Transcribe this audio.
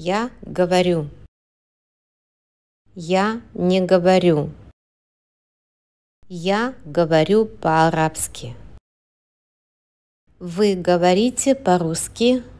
Я говорю. Я не говорю. Я говорю по-арабски. Вы говорите по-русски?